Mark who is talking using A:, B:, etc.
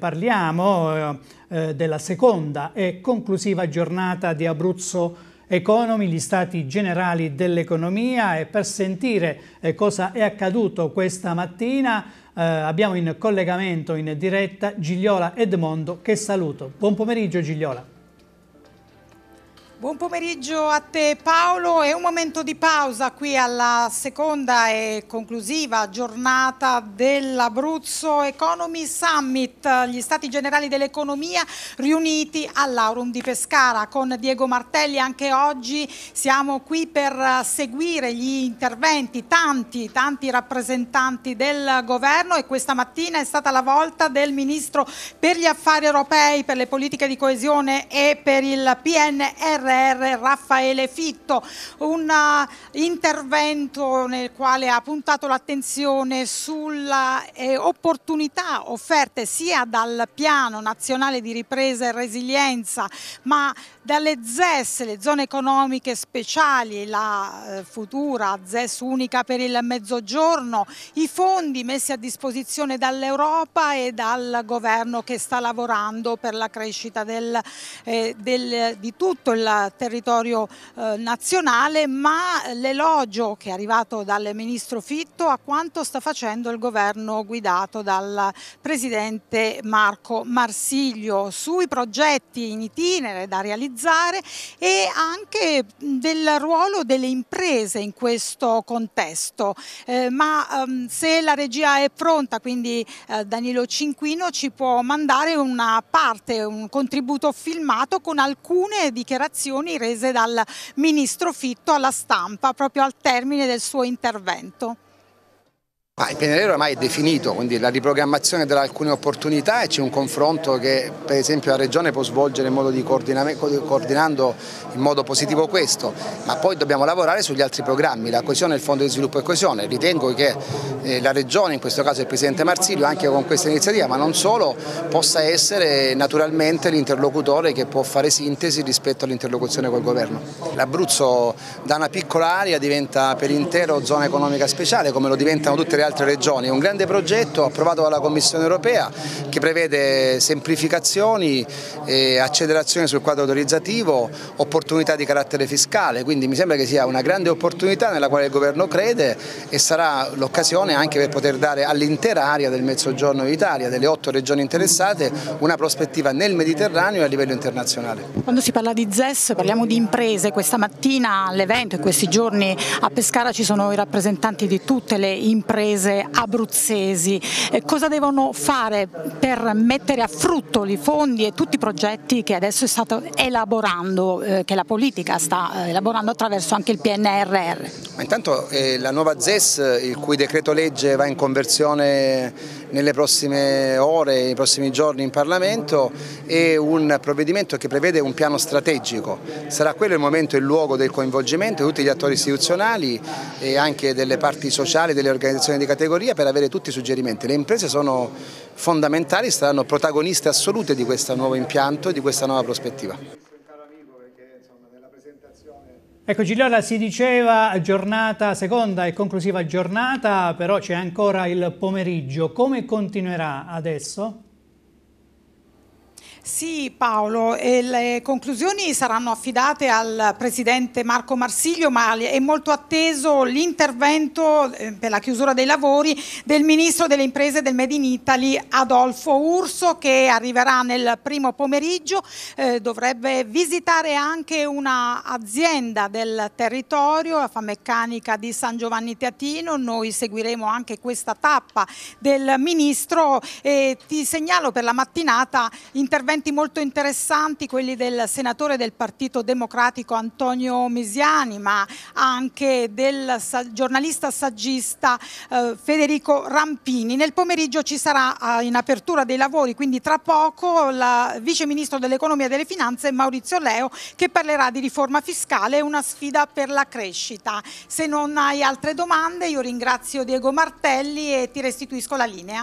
A: Parliamo eh, eh, della seconda e conclusiva giornata di Abruzzo Economy, gli stati generali dell'economia e per sentire eh, cosa è accaduto questa mattina eh, abbiamo in collegamento in diretta Gigliola Edmondo che saluto. Buon pomeriggio Gigliola.
B: Buon pomeriggio a te Paolo, è un momento di pausa qui alla seconda e conclusiva giornata dell'Abruzzo Economy Summit, gli stati generali dell'economia riuniti all'Aurum di Pescara con Diego Martelli, anche oggi siamo qui per seguire gli interventi, tanti, tanti rappresentanti del governo e questa mattina è stata la volta del Ministro per gli Affari Europei, per le politiche di coesione e per il PNR PNRR Raffaele Fitto, un eh, intervento nel quale ha puntato l'attenzione sulle eh, opportunità offerte sia dal Piano Nazionale di Ripresa e Resilienza ma dalle ZES, le zone economiche speciali, la eh, futura ZES unica per il mezzogiorno, i fondi messi a disposizione dall'Europa e dal governo che sta lavorando per la crescita del, eh, del, di tutto il territorio eh, nazionale, ma l'elogio che è arrivato dal ministro Fitto a quanto sta facendo il governo guidato dal presidente Marco Marsiglio sui progetti in itinere da realizzare e anche del ruolo delle imprese in questo contesto. Eh, ma ehm, se la regia è pronta, quindi eh, Danilo Cinquino ci può mandare una parte, un contributo filmato con alcune dichiarazioni dichiarazioni rese dal ministro Fitto alla stampa proprio al termine del suo intervento.
C: Ma il PNR ormai è definito, quindi la riprogrammazione delle alcune opportunità e c'è un confronto che per esempio la Regione può svolgere in modo di coordinando in modo positivo questo, ma poi dobbiamo lavorare sugli altri programmi, la coesione, il Fondo di sviluppo e coesione. Ritengo che eh, la Regione, in questo caso il Presidente Marsilio, anche con questa iniziativa, ma non solo, possa essere naturalmente l'interlocutore che può fare sintesi rispetto all'interlocuzione col Governo. L'Abruzzo da una piccola area diventa per intero zona economica speciale, come lo diventano tutte le le altre regioni. È un grande progetto approvato dalla Commissione europea che prevede semplificazioni, accelerazione sul quadro autorizzativo, opportunità di carattere fiscale, quindi mi sembra che sia una grande opportunità nella quale il governo crede e sarà l'occasione anche per poter dare all'intera area del Mezzogiorno d'Italia, delle otto regioni interessate, una prospettiva nel Mediterraneo e a livello internazionale.
B: Quando si parla di ZES parliamo di imprese, questa mattina all'evento e questi giorni a Pescara ci sono i rappresentanti di tutte le imprese imprese abruzzesi, eh, cosa devono fare per mettere a frutto i fondi e tutti i progetti che adesso è stato elaborando, eh, che la politica sta eh, elaborando attraverso anche il PNRR?
C: Ma intanto eh, la nuova ZES, il cui decreto legge va in conversione nelle prossime ore, nei prossimi giorni in Parlamento è un provvedimento che prevede un piano strategico. Sarà quello il momento e il luogo del coinvolgimento di tutti gli attori istituzionali e anche delle parti sociali, delle organizzazioni di categoria per avere tutti i suggerimenti. Le imprese sono fondamentali, saranno protagoniste assolute di questo nuovo impianto e di questa nuova prospettiva.
A: Eccoci là, si diceva giornata seconda e conclusiva giornata, però c'è ancora il pomeriggio. Come continuerà adesso?
B: Sì Paolo, le conclusioni saranno affidate al Presidente Marco Marsiglio, ma è molto atteso l'intervento eh, per la chiusura dei lavori del Ministro delle Imprese del Made in Italy Adolfo Urso che arriverà nel primo pomeriggio, eh, dovrebbe visitare anche un'azienda del territorio, la Fameccanica di San Giovanni Teatino, noi seguiremo anche questa tappa del Ministro e ti segnalo per la mattinata intervento interventi molto interessanti, quelli del senatore del Partito Democratico Antonio Misiani, ma anche del giornalista saggista eh, Federico Rampini. Nel pomeriggio ci sarà eh, in apertura dei lavori, quindi tra poco, il Vice Ministro dell'Economia e delle Finanze Maurizio Leo che parlerà di riforma fiscale e una sfida per la crescita. Se non hai altre domande io ringrazio Diego Martelli e ti restituisco la linea.